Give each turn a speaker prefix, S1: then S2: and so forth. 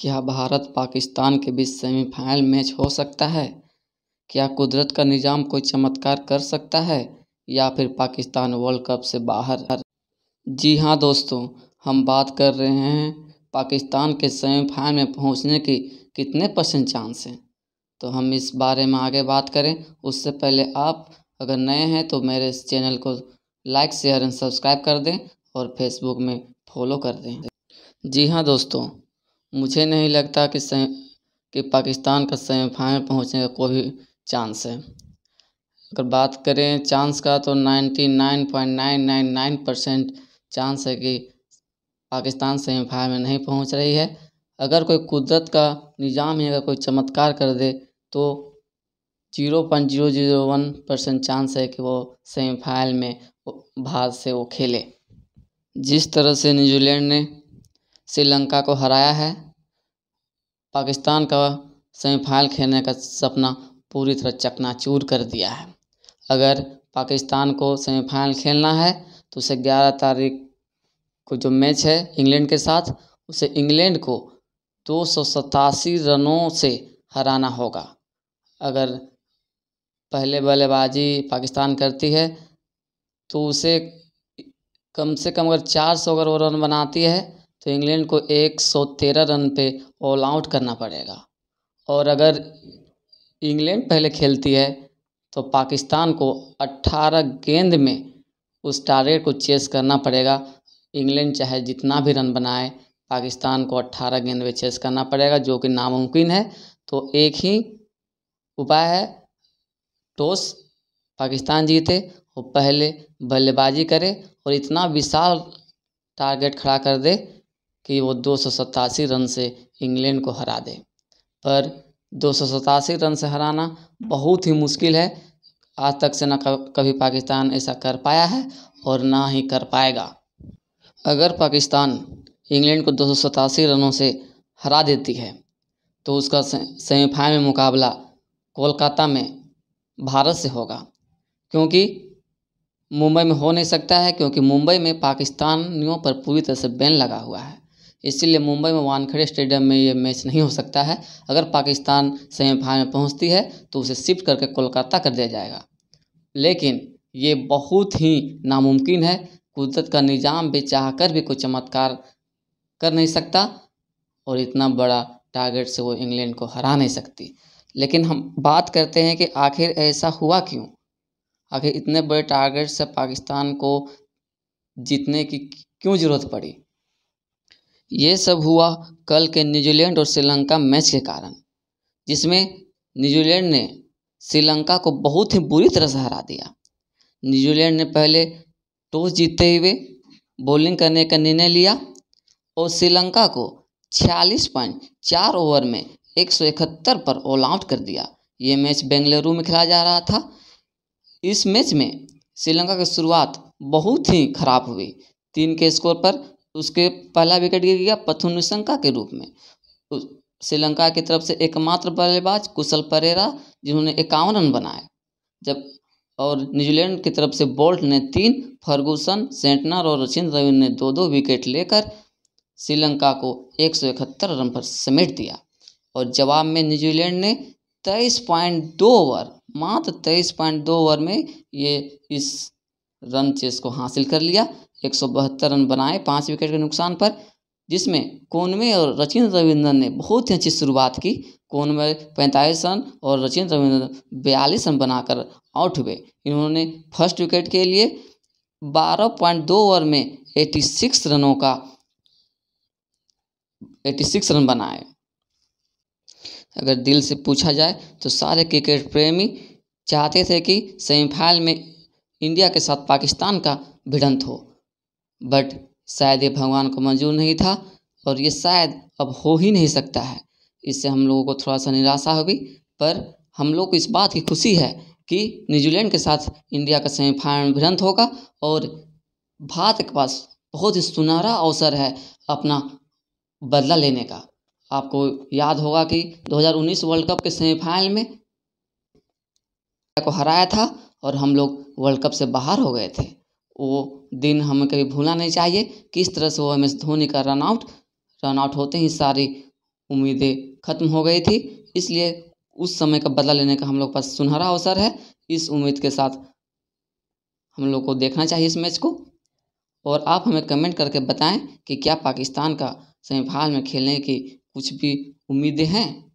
S1: क्या भारत पाकिस्तान के बीच semifinal match हो सकता है क्या कुदरत का निज़ाम कोई चमत्कार कर सकता है या फिर पाकिस्तान वर्ल्ड कप से बाहर जी हाँ दोस्तों हम बात कर रहे हैं पाकिस्तान के सेमीफाइनल में पहुंचने की कितने परसेंट चांस हैं तो हम इस बारे में आगे बात करें उससे पहले आप अगर नए हैं तो मेरे इस चैनल को लाइक शेयर एंड सब्सक्राइब कर दें और फेसबुक में फॉलो कर दें जी हाँ दोस्तों मुझे नहीं लगता कि कि पाकिस्तान का सेमीफाइनल पहुँचने का कोई चांस है अगर बात करें चांस का तो ninety nine point nine nine nine percent chance है कि पाकिस्तान सेमीफाइनल में नहीं पहुँच रही है अगर कोई कुदरत का निज़ाम ही अगर कोई चमत्कार कर दे तो zero point zero zero one percent chance है कि वो सेमीफाइनल में भारत से वो खेले जिस तरह से न्यूजीलैंड ने श्रीलंका को हराया है पाकिस्तान का सेमीफाइनल खेलने का सपना पूरी तरह चकनाचूर कर दिया है अगर पाकिस्तान को सेमीफाइनल खेलना है तो उसे ग्यारह तारीख को जो मैच है इंग्लैंड के साथ उसे इंग्लैंड को दो रनों से हराना होगा अगर पहले बल्लेबाजी पाकिस्तान करती है तो उसे कम से कम अगर 400 अगर वो रन बनाती है तो इंग्लैंड को एक सौ तेरह रन पे ऑल आउट करना पड़ेगा और अगर इंग्लैंड पहले खेलती है तो पाकिस्तान को अट्ठारह गेंद में उस टारगेट को चेस करना पड़ेगा इंग्लैंड चाहे जितना भी रन बनाए पाकिस्तान को 18 गेंद में चेस करना पड़ेगा जो कि नामुमकिन है तो एक ही उपाय है टॉस पाकिस्तान जीते और पहले बल्लेबाजी करे और इतना विशाल टारगेट खड़ा कर दे कि वो दो सौ सतासी रन से इंग्लैंड को हरा दे पर दो सौ सतासी रन से हराना बहुत ही मुश्किल है आज तक से ना कभी पाकिस्तान ऐसा कर पाया है और ना ही कर पाएगा अगर पाकिस्तान इंग्लैंड को दो सौ रनों से हरा देती है तो उसका सेमीफाइनल में मुकाबला कोलकाता में भारत से होगा क्योंकि मुंबई में हो नहीं सकता है क्योंकि मुंबई में पाकिस्तानियों पर पूरी तरह से बैन लगा हुआ है इसीलिए मुंबई में वानखेड़े स्टेडियम में ये मैच नहीं हो सकता है अगर पाकिस्तान सेमीफाइनल पहुँचती है तो उसे शिफ्ट करके कोलकाता कर दिया जाएगा लेकिन ये बहुत ही नामुमकिन है कुदरत का निज़ाम भी चाह कर भी कोई चमत्कार कर नहीं सकता और इतना बड़ा टारगेट से वो इंग्लैंड को हरा नहीं सकती लेकिन हम बात करते हैं कि आखिर ऐसा हुआ क्यों आखिर इतने बड़े टारगेट से पाकिस्तान को जीतने की क्यों ज़रूरत पड़ी ये सब हुआ कल के न्यूजीलैंड और श्रीलंका मैच के कारण जिसमें न्यूजीलैंड ने श्रीलंका को बहुत ही बुरी तरह से हरा दिया न्यूजीलैंड ने पहले टॉस जीतते हुए बॉलिंग करने का निर्णय लिया और श्रीलंका को छियालीस पॉइंट चार ओवर में एक सौ इकहत्तर पर ऑल आउट कर दिया ये मैच बेंगलुरु में खेला जा रहा था इस मैच में श्रीलंका की शुरुआत बहुत ही खराब हुई तीन के स्कोर पर उसके पहला विकेट गिर गया पथुनिसंका के रूप में तो श्रीलंका की तरफ से एकमात्र बल्लेबाज कुशल परेरा जिन्होंने इक्यावन रन बनाए जब और न्यूजीलैंड की तरफ से बोल्ट ने तीन फर्गूसन सेंटनर और रचिन रवि ने दो दो विकेट लेकर श्रीलंका को एक सौ इकहत्तर रन पर समेट दिया और जवाब में न्यूजीलैंड ने तेईस पॉइंट दो ओवर मात्र तेईस पॉइंट दो ओवर में ये इस रन चेस को हासिल कर लिया एक रन बनाए पाँच विकेट के नुकसान पर जिसमें कोनवे और रचिन रविंद्रन ने बहुत ही अच्छी शुरुआत की कोनवे पैंतालीस रन और रचिन रविंद्रन बयालीस रन बनाकर आउट हुए इन्होंने फर्स्ट विकेट के लिए 12.2 ओवर में 86 रनों का 86 रन बनाए अगर दिल से पूछा जाए तो सारे क्रिकेट प्रेमी चाहते थे कि सेमीफाइनल में इंडिया के साथ पाकिस्तान का भिड़ंत हो बट शायद ये भगवान को मंजूर नहीं था और ये शायद अब हो ही नहीं सकता है इससे हम लोगों को थोड़ा सा निराशा होगी पर हम लोग को इस बात की खुशी है कि न्यूजीलैंड के साथ इंडिया का सेमीफाइनल भिड़ंत होगा और भारत के पास बहुत ही सुनहरा अवसर है अपना बदला लेने का आपको याद होगा कि 2019 वर्ल्ड कप के सेमीफाइनल में को हराया था और हम लोग वर्ल्ड कप से बाहर हो गए थे वो दिन हमें कभी भूलना नहीं चाहिए किस तरह से वो एम एस धोनी का रन आउट रन आउट होते ही सारी उम्मीदें खत्म हो गई थी इसलिए उस समय का बदला लेने का हम लोग पास सुनहरा अवसर है इस उम्मीद के साथ हम लोग को देखना चाहिए इस मैच को और आप हमें कमेंट करके बताएं कि क्या पाकिस्तान का सेमीफाइनल में खेलने की कुछ भी उम्मीदें हैं